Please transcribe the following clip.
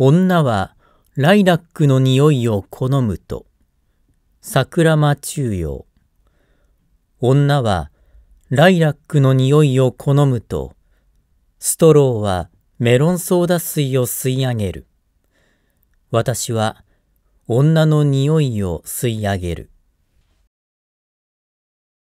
女はライラックの匂いを好むと。桜間中央。女はライラックの匂いを好むと、ストローはメロンソーダ水を吸い上げる。私は女の匂いを吸い上げる。